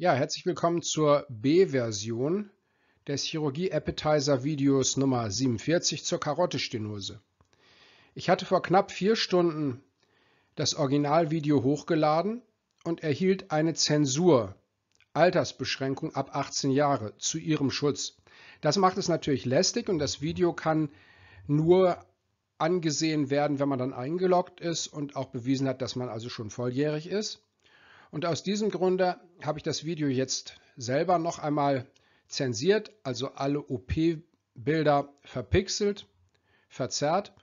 Ja, herzlich willkommen zur B-Version des Chirurgie-Appetizer-Videos Nummer 47 zur Karottestenose. Ich hatte vor knapp vier Stunden das Originalvideo hochgeladen und erhielt eine Zensur, Altersbeschränkung ab 18 Jahre, zu ihrem Schutz. Das macht es natürlich lästig und das Video kann nur angesehen werden, wenn man dann eingeloggt ist und auch bewiesen hat, dass man also schon volljährig ist. Und aus diesem Grunde habe ich das Video jetzt selber noch einmal zensiert, also alle OP-Bilder verpixelt, verzerrt.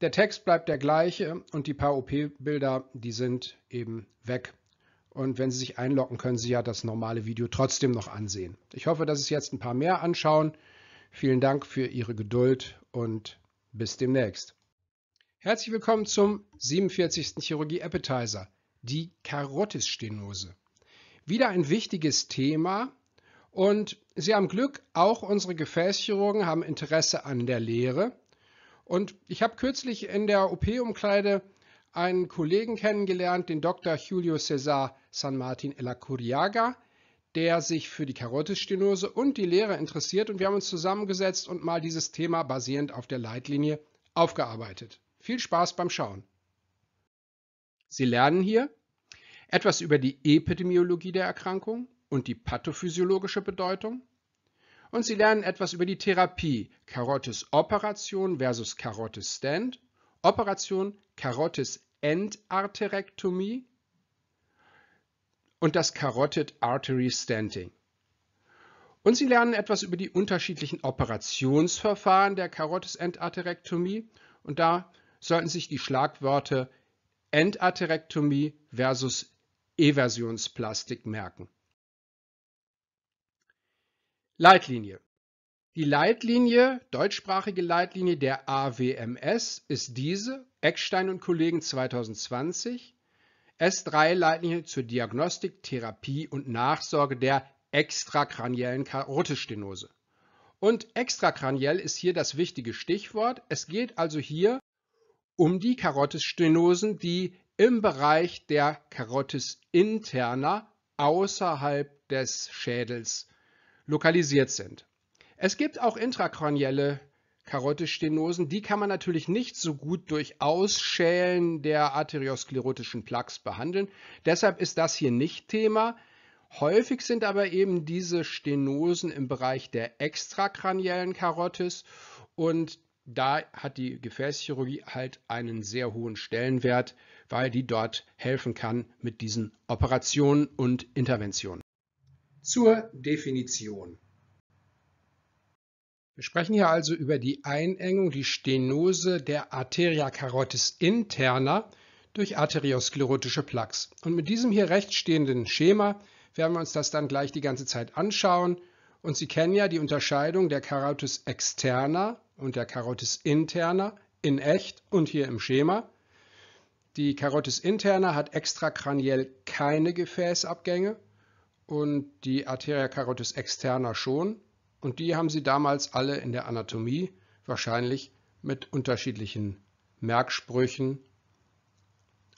Der Text bleibt der gleiche und die paar OP-Bilder, die sind eben weg. Und wenn Sie sich einloggen, können Sie ja das normale Video trotzdem noch ansehen. Ich hoffe, dass es jetzt ein paar mehr anschauen. Vielen Dank für Ihre Geduld und bis demnächst. Herzlich willkommen zum 47. Chirurgie Appetizer die Karotisstenose. Wieder ein wichtiges Thema und Sie haben Glück, auch unsere Gefäßchirurgen haben Interesse an der Lehre. Und ich habe kürzlich in der OP-Umkleide einen Kollegen kennengelernt, den Dr. Julio Cesar San Martin Elacuriaga, der sich für die Karotisstenose und die Lehre interessiert. Und wir haben uns zusammengesetzt und mal dieses Thema basierend auf der Leitlinie aufgearbeitet. Viel Spaß beim Schauen. Sie lernen hier, etwas über die Epidemiologie der Erkrankung und die pathophysiologische Bedeutung und Sie lernen etwas über die Therapie Karotis Operation versus Karotis Stand, Operation Karotis Endarterektomie und das Carotid Artery Stenting. Und Sie lernen etwas über die unterschiedlichen Operationsverfahren der Karotis Endarterektomie und da sollten sich die Schlagwörter Endarterektomie versus Eversionsplastik merken. Leitlinie. Die Leitlinie, deutschsprachige Leitlinie der AWMS ist diese, Eckstein und Kollegen 2020, S3-Leitlinie zur Diagnostik, Therapie und Nachsorge der extrakraniellen Karotestenose. Und extrakraniell ist hier das wichtige Stichwort. Es geht also hier um die Karotestenosen, die im Bereich der Carotis interna außerhalb des Schädels lokalisiert sind. Es gibt auch intrakranielle Karottestenosen, die kann man natürlich nicht so gut durch Ausschälen der arteriosklerotischen Plaques behandeln. Deshalb ist das hier nicht Thema. Häufig sind aber eben diese Stenosen im Bereich der extrakraniellen Karotis und da hat die Gefäßchirurgie halt einen sehr hohen Stellenwert, weil die dort helfen kann mit diesen Operationen und Interventionen. Zur Definition. Wir sprechen hier also über die Einengung, die Stenose der Arteria carotis interna durch arteriosklerotische Plaques. Und mit diesem hier rechts stehenden Schema werden wir uns das dann gleich die ganze Zeit anschauen und Sie kennen ja die Unterscheidung der Carotis externa und der Carotis interna in echt und hier im Schema. Die Carotis interna hat extrakraniell keine Gefäßabgänge und die Arteria carotis externa schon. Und die haben sie damals alle in der Anatomie wahrscheinlich mit unterschiedlichen Merksprüchen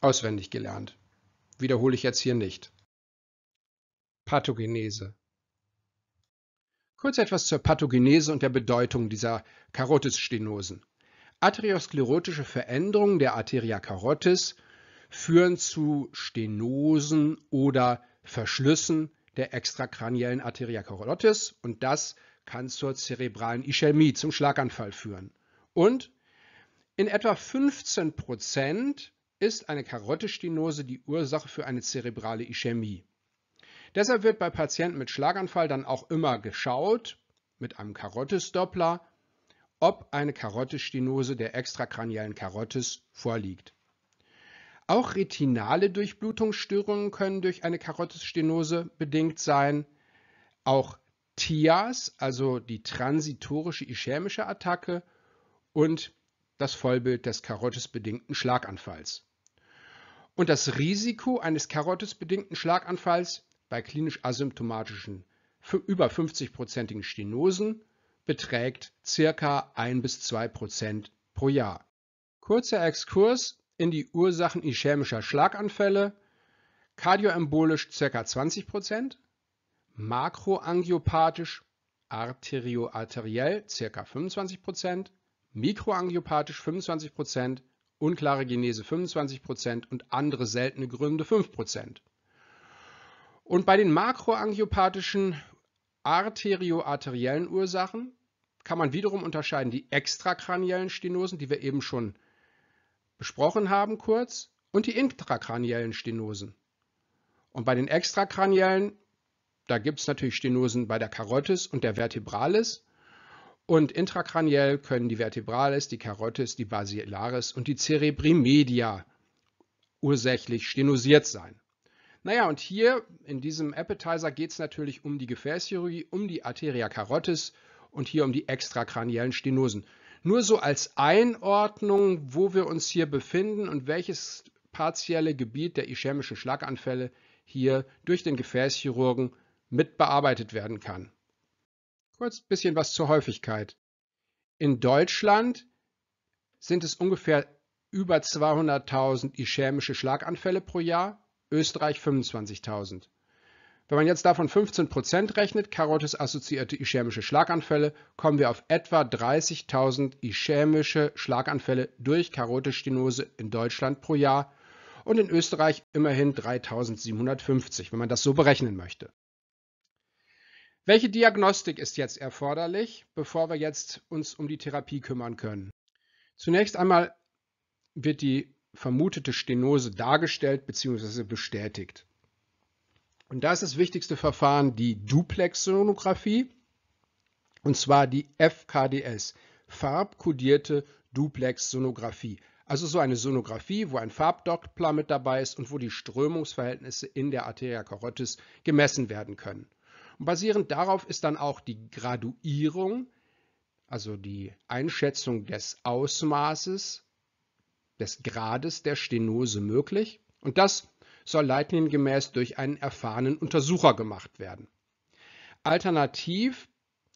auswendig gelernt. Wiederhole ich jetzt hier nicht. Pathogenese Kurz etwas zur Pathogenese und der Bedeutung dieser Carotisstenosen. Arteriosklerotische Veränderungen der Arteria carotis führen zu Stenosen oder Verschlüssen der extrakraniellen Arteria carotis und das kann zur zerebralen Ischämie, zum Schlaganfall führen. Und in etwa 15 Prozent ist eine Karottestenose die Ursache für eine zerebrale Ischämie. Deshalb wird bei Patienten mit Schlaganfall dann auch immer geschaut, mit einem Karottis-Doppler, ob eine Karottisstenose der extrakraniellen Karottis vorliegt. Auch retinale Durchblutungsstörungen können durch eine Karottisstenose bedingt sein. Auch TIAS, also die transitorische ischämische Attacke und das Vollbild des karottisbedingten Schlaganfalls. Und das Risiko eines karottisbedingten Schlaganfalls bei klinisch asymptomatischen über 50-prozentigen Stenosen beträgt circa 1 bis 2 Prozent pro Jahr. Kurzer Exkurs in die Ursachen ischämischer Schlaganfälle. Kardioembolisch circa 20 Prozent, makroangiopathisch, arterioarteriell circa 25 Prozent, mikroangiopathisch 25 Prozent, unklare Genese 25 Prozent und andere seltene Gründe 5 Prozent. Und bei den makroangiopathischen arterioarteriellen Ursachen kann man wiederum unterscheiden die extrakraniellen Stenosen, die wir eben schon besprochen haben kurz, und die intrakraniellen Stenosen. Und bei den extrakraniellen, da gibt es natürlich Stenosen bei der Karotis und der Vertebralis. Und intrakraniell können die Vertebralis, die Karotis, die Basilaris und die Cerebrimedia ursächlich stenosiert sein. Naja, und hier in diesem Appetizer geht es natürlich um die Gefäßchirurgie, um die Arteria carotis und hier um die extrakraniellen Stenosen. Nur so als Einordnung, wo wir uns hier befinden und welches partielle Gebiet der ischämischen Schlaganfälle hier durch den Gefäßchirurgen mitbearbeitet werden kann. Kurz ein bisschen was zur Häufigkeit. In Deutschland sind es ungefähr über 200.000 ischämische Schlaganfälle pro Jahr. Österreich 25.000. Wenn man jetzt davon 15% rechnet, Karotis assoziierte ischämische Schlaganfälle, kommen wir auf etwa 30.000 ischämische Schlaganfälle durch Karotisstenose in Deutschland pro Jahr und in Österreich immerhin 3.750, wenn man das so berechnen möchte. Welche Diagnostik ist jetzt erforderlich, bevor wir jetzt uns um die Therapie kümmern können? Zunächst einmal wird die vermutete Stenose dargestellt bzw. bestätigt. Und da ist das wichtigste Verfahren die Duplex-Sonographie, und zwar die FKDS, farbkodierte Duplex-Sonographie. Also so eine Sonographie, wo ein Farbdoppler mit dabei ist und wo die Strömungsverhältnisse in der Arteria carotis gemessen werden können. Und basierend darauf ist dann auch die Graduierung, also die Einschätzung des Ausmaßes des Grades der Stenose möglich und das soll leitliniengemäß durch einen erfahrenen Untersucher gemacht werden. Alternativ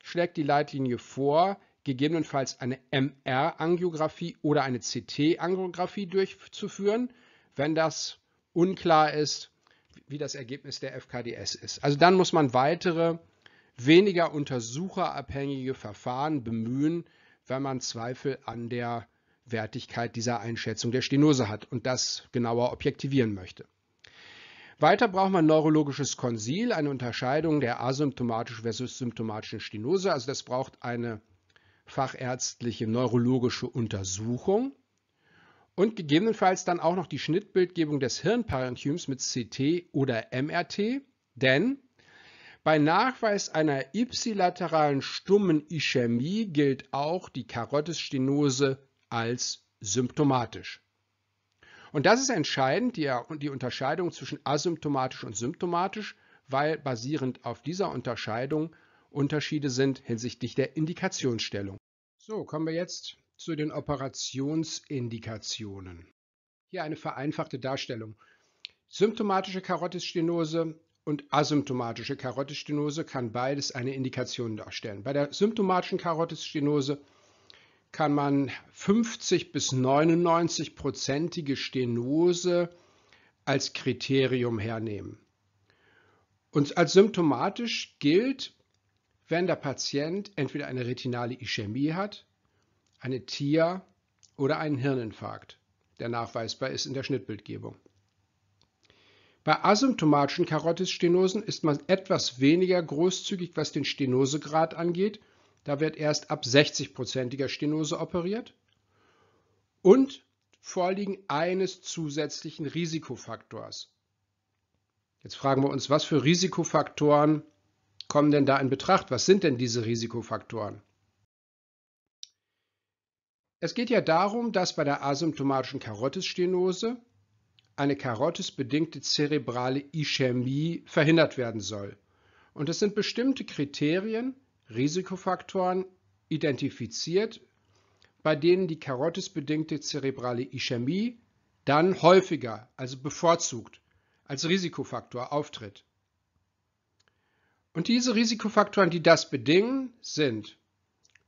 schlägt die Leitlinie vor, gegebenenfalls eine MR-Angiografie oder eine CT-Angiografie durchzuführen, wenn das unklar ist, wie das Ergebnis der FKDS ist. Also dann muss man weitere, weniger untersucherabhängige Verfahren bemühen, wenn man Zweifel an der Wertigkeit dieser Einschätzung der Stenose hat und das genauer objektivieren möchte. Weiter braucht man neurologisches Konsil, eine Unterscheidung der asymptomatischen versus symptomatischen Stenose. Also das braucht eine fachärztliche neurologische Untersuchung und gegebenenfalls dann auch noch die Schnittbildgebung des Hirnparenchymens mit CT oder MRT, denn bei Nachweis einer ipsilateralen stummen Ischämie gilt auch die Karottisstenose als symptomatisch. Und das ist entscheidend, die, die Unterscheidung zwischen asymptomatisch und symptomatisch, weil basierend auf dieser Unterscheidung Unterschiede sind hinsichtlich der Indikationsstellung. So, kommen wir jetzt zu den Operationsindikationen. Hier eine vereinfachte Darstellung. Symptomatische Karotisstenose und asymptomatische Karotisstenose kann beides eine Indikation darstellen. Bei der symptomatischen Karotisstenose kann man 50 bis 99-prozentige Stenose als Kriterium hernehmen. Und als symptomatisch gilt, wenn der Patient entweder eine retinale Ischämie hat, eine TIA oder einen Hirninfarkt, der nachweisbar ist in der Schnittbildgebung. Bei asymptomatischen Karotisstenosen ist man etwas weniger großzügig, was den Stenosegrad angeht da wird erst ab 60-prozentiger Stenose operiert. Und Vorliegen eines zusätzlichen Risikofaktors. Jetzt fragen wir uns, was für Risikofaktoren kommen denn da in Betracht? Was sind denn diese Risikofaktoren? Es geht ja darum, dass bei der asymptomatischen Karottisstenose eine karottisbedingte zerebrale Ischämie verhindert werden soll. Und es sind bestimmte Kriterien, Risikofaktoren identifiziert, bei denen die Karotis zerebrale Ischämie dann häufiger, also bevorzugt, als Risikofaktor auftritt. Und diese Risikofaktoren, die das bedingen, sind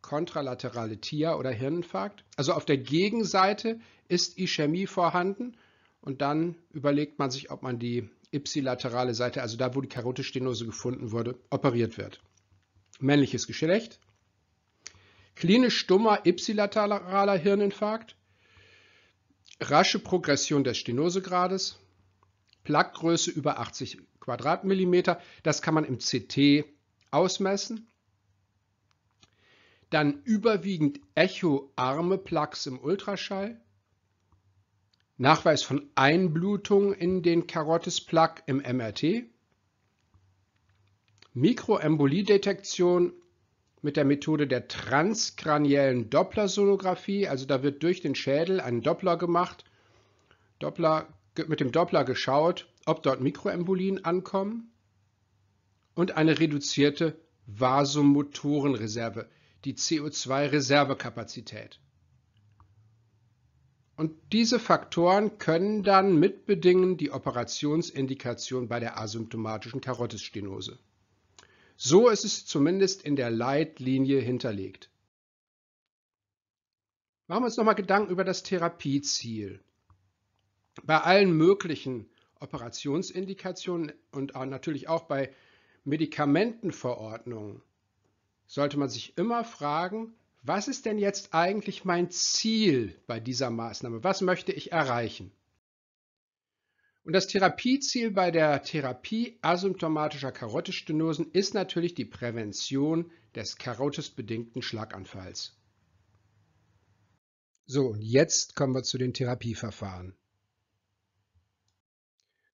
kontralaterale TIA oder Hirninfarkt. Also auf der Gegenseite ist Ischämie vorhanden und dann überlegt man sich, ob man die ipsilaterale Seite, also da, wo die Karotisstenose gefunden wurde, operiert wird männliches Geschlecht, klinisch stummer ipsilateraler Hirninfarkt, rasche Progression des Stenosegrades, Plaquegröße über 80 Quadratmillimeter, das kann man im CT ausmessen. Dann überwiegend echoarme Plaques im Ultraschall, Nachweis von Einblutung in den Carotis Plaque im MRT, Mikroemboliedetektion mit der Methode der transkraniellen Dopplersonographie. Also da wird durch den Schädel ein Doppler gemacht, Doppler, mit dem Doppler geschaut, ob dort Mikroembolien ankommen und eine reduzierte Vasomotorenreserve, die CO2-Reservekapazität. Und diese Faktoren können dann mitbedingen die Operationsindikation bei der asymptomatischen Karottisstenose. So ist es zumindest in der Leitlinie hinterlegt. Machen wir uns nochmal Gedanken über das Therapieziel. Bei allen möglichen Operationsindikationen und natürlich auch bei Medikamentenverordnungen sollte man sich immer fragen, was ist denn jetzt eigentlich mein Ziel bei dieser Maßnahme? Was möchte ich erreichen? Und das Therapieziel bei der Therapie asymptomatischer Karotestenosen ist natürlich die Prävention des karotesbedingten Schlaganfalls. So, und jetzt kommen wir zu den Therapieverfahren.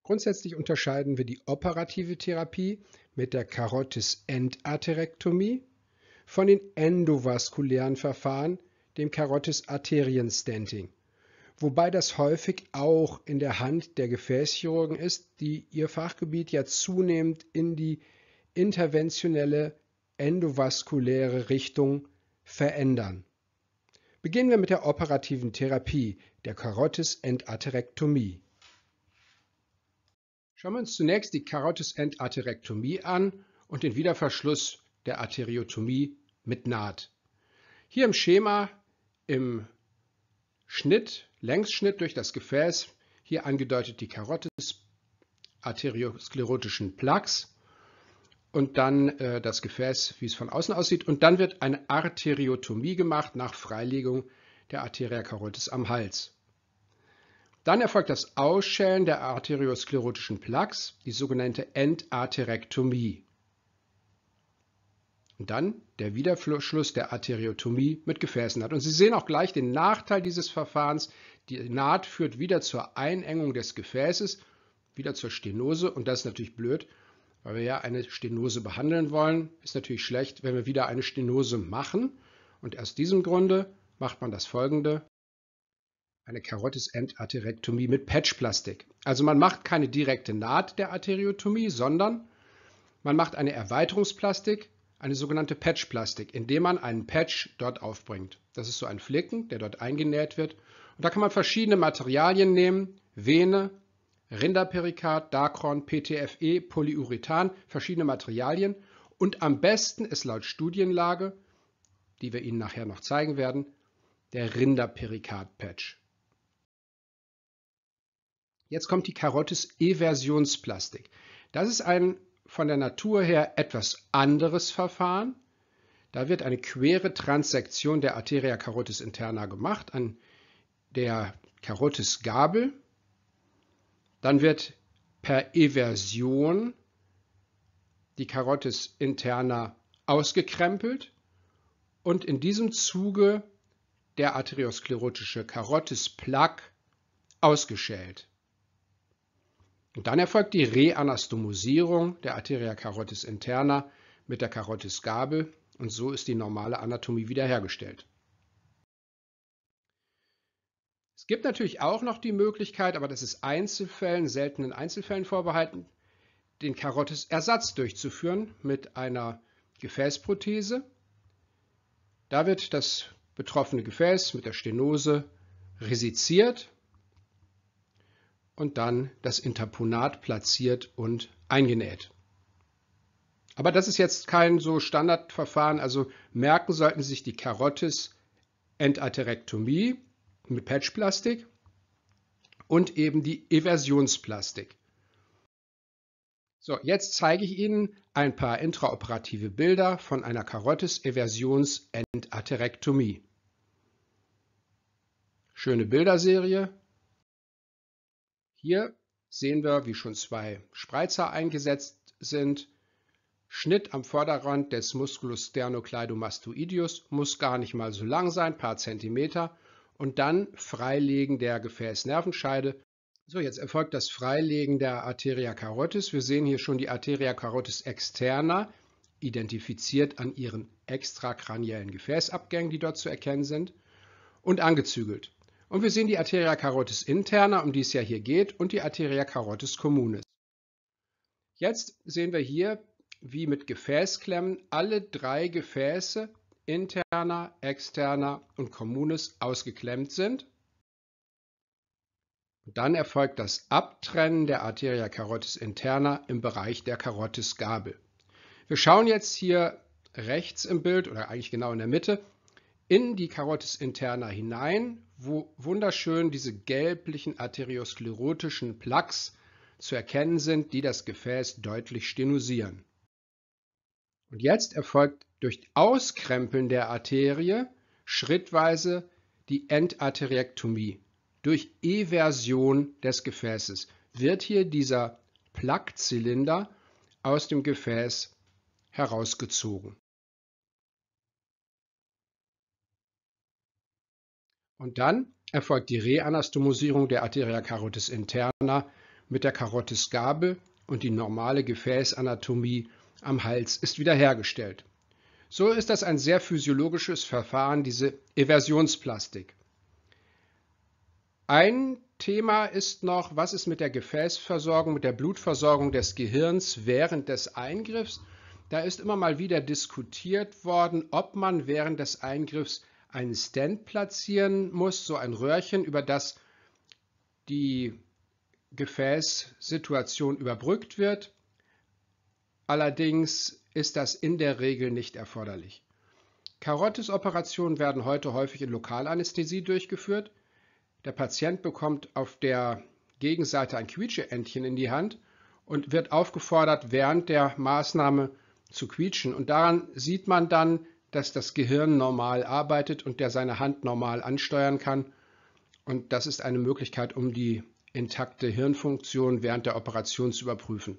Grundsätzlich unterscheiden wir die operative Therapie mit der Karotis-Endarterektomie von den endovaskulären Verfahren, dem Karotis-Arterien-Stenting wobei das häufig auch in der Hand der Gefäßchirurgen ist, die ihr Fachgebiet ja zunehmend in die interventionelle endovaskuläre Richtung verändern. Beginnen wir mit der operativen Therapie, der Karotis-Endarterektomie. Schauen wir uns zunächst die Karotis-Endarterektomie an und den Wiederverschluss der Arteriotomie mit Naht. Hier im Schema im Schnitt, Längsschnitt durch das Gefäß, hier angedeutet die Karotis arteriosklerotischen Plaques und dann äh, das Gefäß, wie es von außen aussieht. Und dann wird eine Arteriotomie gemacht nach Freilegung der Arteria carotis am Hals. Dann erfolgt das Ausschälen der arteriosklerotischen Plaques, die sogenannte Endarterektomie. Und dann der Wiederschluss der Arteriotomie mit Gefäßen hat. Und Sie sehen auch gleich den Nachteil dieses Verfahrens. Die Naht führt wieder zur Einengung des Gefäßes, wieder zur Stenose. Und das ist natürlich blöd, weil wir ja eine Stenose behandeln wollen. Ist natürlich schlecht, wenn wir wieder eine Stenose machen. Und aus diesem Grunde macht man das folgende. Eine Carotis-Endarterektomie mit Patchplastik. Also man macht keine direkte Naht der Arteriotomie, sondern man macht eine Erweiterungsplastik eine sogenannte Patchplastik, indem man einen Patch dort aufbringt. Das ist so ein Flicken, der dort eingenäht wird. Und da kann man verschiedene Materialien nehmen, Vene, Rinderperikard, Dacron, PTFE, Polyurethan, verschiedene Materialien. Und am besten ist laut Studienlage, die wir Ihnen nachher noch zeigen werden, der Rinderperikard-Patch. Jetzt kommt die Carottis Eversionsplastik. Das ist ein von der Natur her etwas anderes Verfahren. Da wird eine quere Transsektion der Arteria carotis interna gemacht an der Carotis Gabel. Dann wird per Eversion die Carotis interna ausgekrempelt und in diesem Zuge der arteriosklerotische Carotis Plaque ausgeschält. Und dann erfolgt die Reanastomosierung der Arteria carotis interna mit der Carotis Gabel und so ist die normale Anatomie wiederhergestellt. Es gibt natürlich auch noch die Möglichkeit, aber das ist Einzelfällen, seltenen Einzelfällen vorbehalten, den Carotis ersatz durchzuführen mit einer Gefäßprothese. Da wird das betroffene Gefäß mit der Stenose resiziert und dann das Interponat platziert und eingenäht. Aber das ist jetzt kein so Standardverfahren, also merken sollten Sie sich die Karottes Endarterektomie mit Patchplastik und eben die Eversionsplastik. So, jetzt zeige ich Ihnen ein paar intraoperative Bilder von einer Karottes Eversions Endarterektomie. Schöne Bilderserie, hier sehen wir, wie schon zwei Spreizer eingesetzt sind. Schnitt am Vorderrand des Musculus sternocleidomastoideus muss gar nicht mal so lang sein, paar Zentimeter. Und dann Freilegen der Gefäßnervenscheide. So, jetzt erfolgt das Freilegen der Arteria carotis. Wir sehen hier schon die Arteria carotis externa, identifiziert an ihren extrakraniellen Gefäßabgängen, die dort zu erkennen sind, und angezügelt. Und wir sehen die Arteria carotis interna, um die es ja hier geht, und die Arteria carotis communis. Jetzt sehen wir hier, wie mit Gefäßklemmen alle drei Gefäße interna, externa und communis ausgeklemmt sind. dann erfolgt das Abtrennen der Arteria carotis interna im Bereich der Carotis Gabel. Wir schauen jetzt hier rechts im Bild oder eigentlich genau in der Mitte in die Carotis interna hinein, wo wunderschön diese gelblichen arteriosklerotischen Plaques zu erkennen sind, die das Gefäß deutlich stenosieren. Und jetzt erfolgt durch Auskrempeln der Arterie schrittweise die Endarteriektomie. Durch Eversion des Gefäßes wird hier dieser Plaquezylinder aus dem Gefäß herausgezogen. Und dann erfolgt die Reanastomosierung der Arteria carotis interna mit der Carotis Gabel und die normale Gefäßanatomie am Hals ist wiederhergestellt. So ist das ein sehr physiologisches Verfahren, diese Eversionsplastik. Ein Thema ist noch, was ist mit der Gefäßversorgung, mit der Blutversorgung des Gehirns während des Eingriffs? Da ist immer mal wieder diskutiert worden, ob man während des Eingriffs einen Stand platzieren muss, so ein Röhrchen, über das die Gefäßsituation überbrückt wird. Allerdings ist das in der Regel nicht erforderlich. karottes werden heute häufig in Lokalanästhesie durchgeführt. Der Patient bekommt auf der Gegenseite ein Quietscheentchen in die Hand und wird aufgefordert, während der Maßnahme zu quietschen. Und daran sieht man dann, dass das Gehirn normal arbeitet und der seine Hand normal ansteuern kann. Und das ist eine Möglichkeit, um die intakte Hirnfunktion während der Operation zu überprüfen.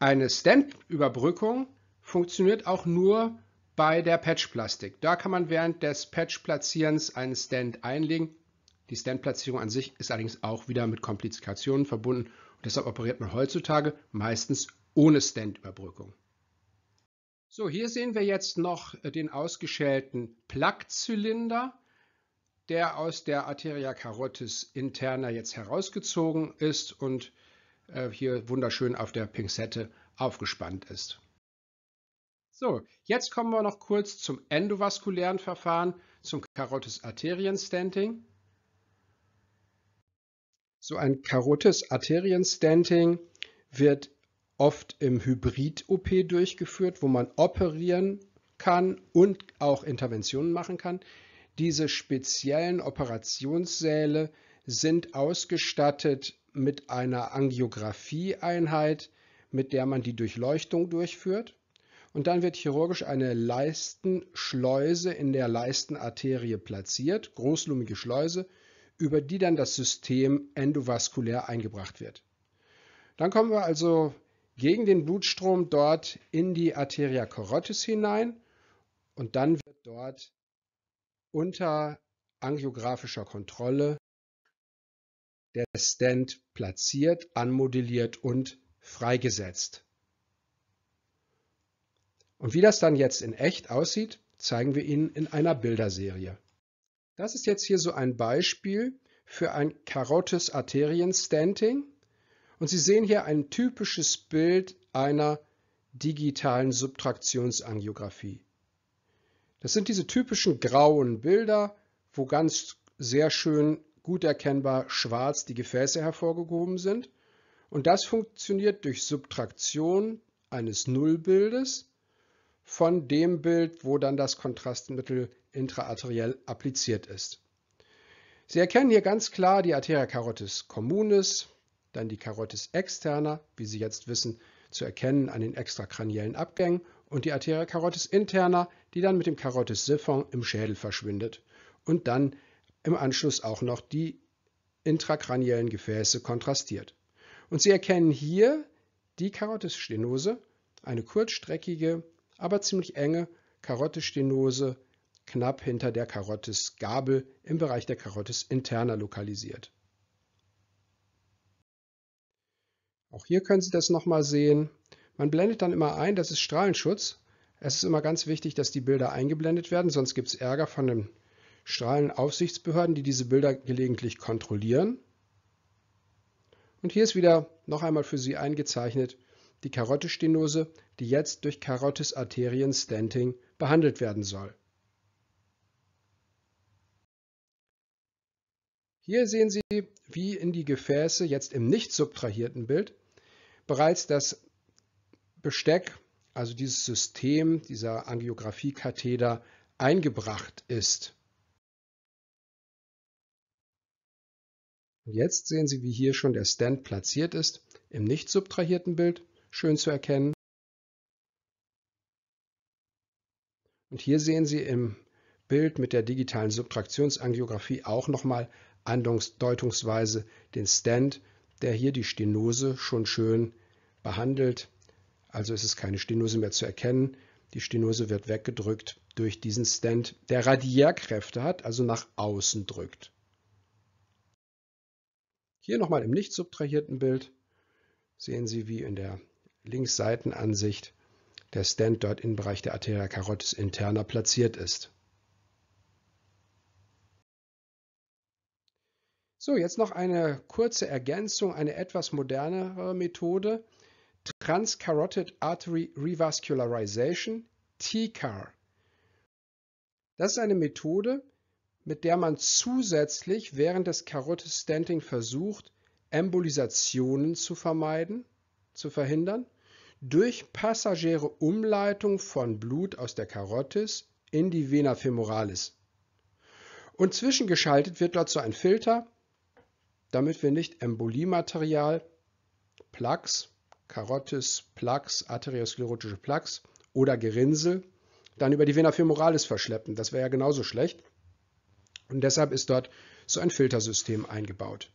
Eine Stent-Überbrückung funktioniert auch nur bei der Patchplastik. Da kann man während des Patchplatzierens einen Stent einlegen. Die Stentplatzierung an sich ist allerdings auch wieder mit Komplikationen verbunden. Und deshalb operiert man heutzutage meistens ohne Stent-Überbrückung. So, hier sehen wir jetzt noch äh, den ausgeschälten Plakzylinder, der aus der Arteria carotis interna jetzt herausgezogen ist und äh, hier wunderschön auf der Pinzette aufgespannt ist. So, jetzt kommen wir noch kurz zum endovaskulären Verfahren, zum Carotis Arterien Stenting. So ein Carotis Arterien Stenting wird oft im Hybrid-OP durchgeführt, wo man operieren kann und auch Interventionen machen kann. Diese speziellen Operationssäle sind ausgestattet mit einer Angiografieeinheit, mit der man die Durchleuchtung durchführt. Und dann wird chirurgisch eine Leistenschleuse in der Leistenarterie platziert, großlumige Schleuse, über die dann das System endovaskulär eingebracht wird. Dann kommen wir also gegen den Blutstrom dort in die Arteria carotis hinein und dann wird dort unter angiografischer Kontrolle der Stent platziert, anmodelliert und freigesetzt. Und wie das dann jetzt in echt aussieht, zeigen wir Ihnen in einer Bilderserie. Das ist jetzt hier so ein Beispiel für ein Carotis Arterien Stenting. Und Sie sehen hier ein typisches Bild einer digitalen Subtraktionsangiografie. Das sind diese typischen grauen Bilder, wo ganz sehr schön gut erkennbar schwarz die Gefäße hervorgehoben sind. Und das funktioniert durch Subtraktion eines Nullbildes von dem Bild, wo dann das Kontrastmittel intraarteriell appliziert ist. Sie erkennen hier ganz klar die Arteria carotis communis, dann die Carotis externa, wie Sie jetzt wissen, zu erkennen an den extrakraniellen Abgängen und die Arteria carotis interna, die dann mit dem Carotis siphon im Schädel verschwindet und dann im Anschluss auch noch die intrakraniellen Gefäße kontrastiert. Und Sie erkennen hier die Carotisstenose, eine kurzstreckige, aber ziemlich enge Carotisstenose knapp hinter der Carotis Gabel im Bereich der Carotis interna lokalisiert. Auch hier können Sie das nochmal sehen. Man blendet dann immer ein, das ist Strahlenschutz. Es ist immer ganz wichtig, dass die Bilder eingeblendet werden, sonst gibt es Ärger von den Strahlenaufsichtsbehörden, die diese Bilder gelegentlich kontrollieren. Und hier ist wieder noch einmal für Sie eingezeichnet die Karottesstenose, die jetzt durch Carotis Arterien Stenting behandelt werden soll. Hier sehen Sie, wie in die Gefäße jetzt im nicht subtrahierten Bild Bereits das Besteck, also dieses System, dieser Angiographiekatheder eingebracht ist. Und jetzt sehen Sie, wie hier schon der Stand platziert ist, im nicht subtrahierten Bild schön zu erkennen. Und hier sehen Sie im Bild mit der digitalen Subtraktionsangiografie auch nochmal andeutungsweise den Stand der hier die Stenose schon schön behandelt. Also ist es keine Stenose mehr zu erkennen. Die Stenose wird weggedrückt durch diesen Stand, der Radiärkräfte hat, also nach außen drückt. Hier nochmal im nicht subtrahierten Bild sehen Sie, wie in der Linksseitenansicht der Stand dort im Bereich der Arteria carotis interna platziert ist. So, jetzt noch eine kurze Ergänzung, eine etwas modernere Methode. Transcarotid Artery Revascularization, TCAR. Das ist eine Methode, mit der man zusätzlich während des Karotis-Stenting versucht, Embolisationen zu vermeiden, zu verhindern, durch passagiere Umleitung von Blut aus der Carotis in die Vena femoralis. Und zwischengeschaltet wird dort so ein Filter, damit wir nicht Emboliematerial, Plaques, Carotis, Plaques, arteriosklerotische Plaques oder Gerinnsel dann über die Vena femoralis verschleppen. Das wäre ja genauso schlecht. Und deshalb ist dort so ein Filtersystem eingebaut.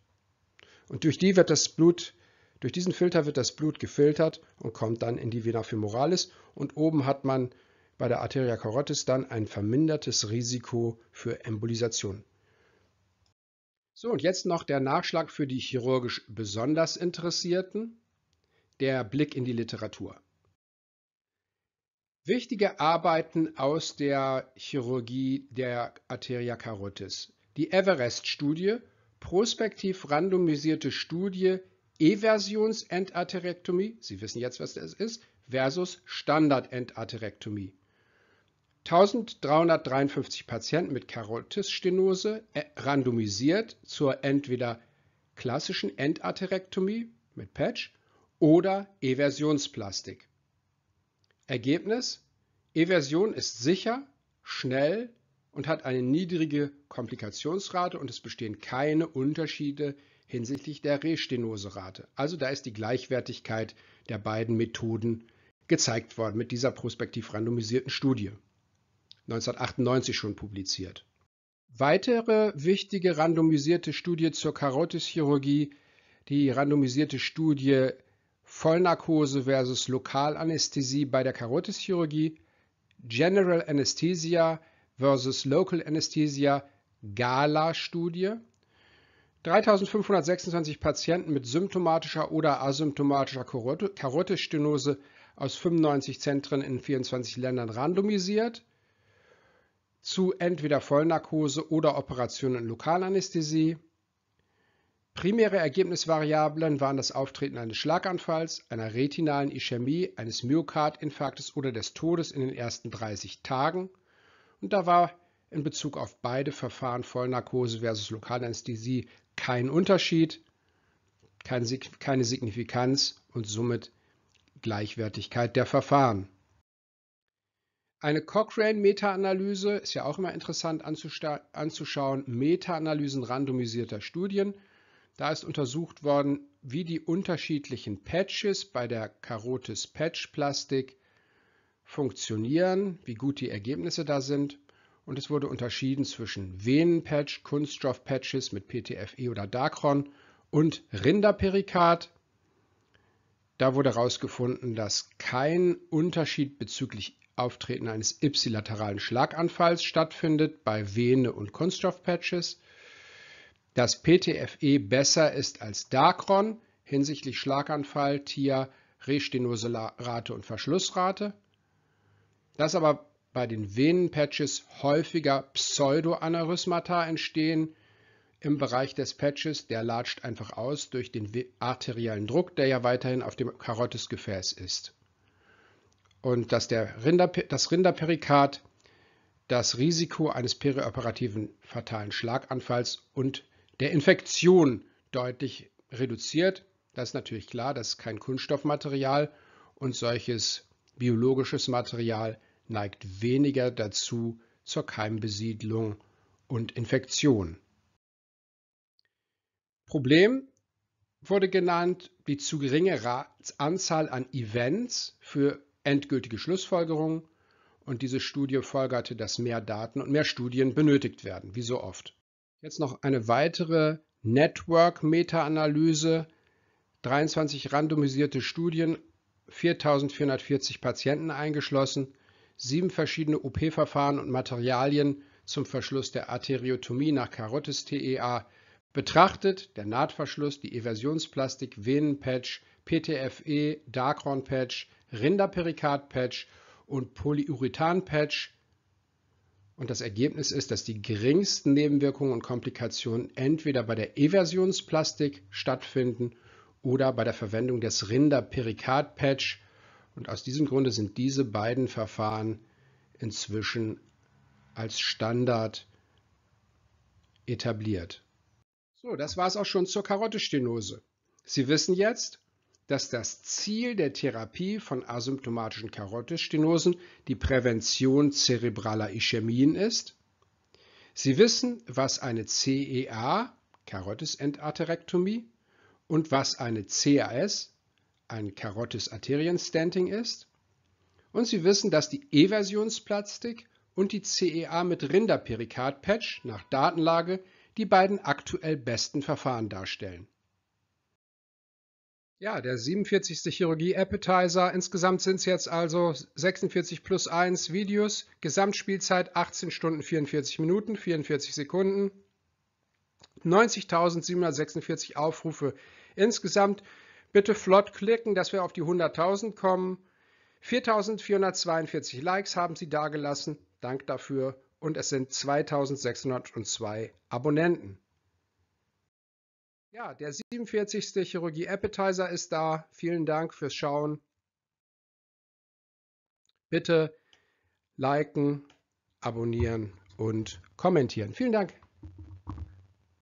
Und durch, die wird das Blut, durch diesen Filter wird das Blut gefiltert und kommt dann in die Vena femoralis. Und oben hat man bei der Arteria carotis dann ein vermindertes Risiko für Embolisation. So, und jetzt noch der Nachschlag für die chirurgisch besonders Interessierten, der Blick in die Literatur. Wichtige Arbeiten aus der Chirurgie der Arteria carotis. Die Everest-Studie, prospektiv randomisierte Studie Eversions-Endarterektomie, Sie wissen jetzt, was das ist, versus Standard-Endarterektomie. 1353 Patienten mit Karotisstenose äh, randomisiert zur entweder klassischen Endarterektomie mit Patch oder Eversionsplastik. Ergebnis: Eversion ist sicher, schnell und hat eine niedrige Komplikationsrate und es bestehen keine Unterschiede hinsichtlich der Restenoserate. Also da ist die Gleichwertigkeit der beiden Methoden gezeigt worden mit dieser prospektiv randomisierten Studie. 1998 schon publiziert. Weitere wichtige randomisierte Studie zur Karotischirurgie, die randomisierte Studie Vollnarkose versus Lokalanästhesie bei der Karotischirurgie, General Anesthesia versus Local Anesthesia Gala-Studie. 3526 Patienten mit symptomatischer oder asymptomatischer Karotisstenose aus 95 Zentren in 24 Ländern randomisiert zu entweder Vollnarkose oder Operation in Lokalanästhesie. Primäre Ergebnisvariablen waren das Auftreten eines Schlaganfalls, einer retinalen Ischämie, eines Myokardinfarktes oder des Todes in den ersten 30 Tagen. Und da war in Bezug auf beide Verfahren Vollnarkose versus Lokalanästhesie kein Unterschied, keine Signifikanz und somit Gleichwertigkeit der Verfahren. Eine Cochrane-Meta-Analyse ist ja auch immer interessant anzuschauen. Meta-Analysen randomisierter Studien. Da ist untersucht worden, wie die unterschiedlichen Patches bei der Carotis Patch-Plastik funktionieren, wie gut die Ergebnisse da sind. Und es wurde unterschieden zwischen Venenpatch, Kunststoffpatches mit PTFE oder Dacron und Rinderperikard. Da wurde herausgefunden, dass kein Unterschied bezüglich Auftreten eines ipsilateralen Schlaganfalls stattfindet bei Vene- und Kunststoffpatches, dass PTFE besser ist als Dacron hinsichtlich Schlaganfall, TIA, Restenoserate und Verschlussrate, dass aber bei den Venenpatches häufiger Pseudoaneurysmata entstehen, im Bereich des Patches, der latscht einfach aus durch den arteriellen Druck, der ja weiterhin auf dem Karottesgefäß ist und dass der Rinder, das Rinderperikard das Risiko eines perioperativen fatalen Schlaganfalls und der Infektion deutlich reduziert. Das ist natürlich klar, das ist kein Kunststoffmaterial und solches biologisches Material neigt weniger dazu zur Keimbesiedlung und Infektion. Problem wurde genannt die zu geringe Anzahl an Events für endgültige Schlussfolgerungen und diese Studie folgerte, dass mehr Daten und mehr Studien benötigt werden, wie so oft. Jetzt noch eine weitere Network-Meta-Analyse, 23 randomisierte Studien, 4440 Patienten eingeschlossen, sieben verschiedene OP-Verfahren und Materialien zum Verschluss der Arteriotomie nach Carotis TEA betrachtet, der Nahtverschluss, die Eversionsplastik, Venenpatch, PTFE, darkron patch Rinderperikard-Patch und Polyurethan-Patch. Und das Ergebnis ist, dass die geringsten Nebenwirkungen und Komplikationen entweder bei der Eversionsplastik stattfinden oder bei der Verwendung des Rinderperikard-Patch. Und aus diesem Grunde sind diese beiden Verfahren inzwischen als Standard etabliert. So, das war es auch schon zur Karottestenose. Sie wissen jetzt, dass das Ziel der Therapie von asymptomatischen Karotisstenosen die Prävention zerebraler Ischämien ist. Sie wissen, was eine CEA, Karotisendarterektomie, und was eine CAS, ein Karotis-Arterien-Stenting ist. Und Sie wissen, dass die Eversionsplastik und die CEA mit Rinderperikard-Patch nach Datenlage die beiden aktuell besten Verfahren darstellen. Ja, der 47. Chirurgie-Appetizer. Insgesamt sind es jetzt also 46 plus 1 Videos. Gesamtspielzeit 18 Stunden 44 Minuten, 44 Sekunden. 90.746 Aufrufe insgesamt. Bitte flott klicken, dass wir auf die 100.000 kommen. 4.442 Likes haben Sie dagelassen. Dank dafür. Und es sind 2.602 Abonnenten. Ja, der 47. Chirurgie Appetizer ist da. Vielen Dank fürs Schauen. Bitte liken, abonnieren und kommentieren. Vielen Dank.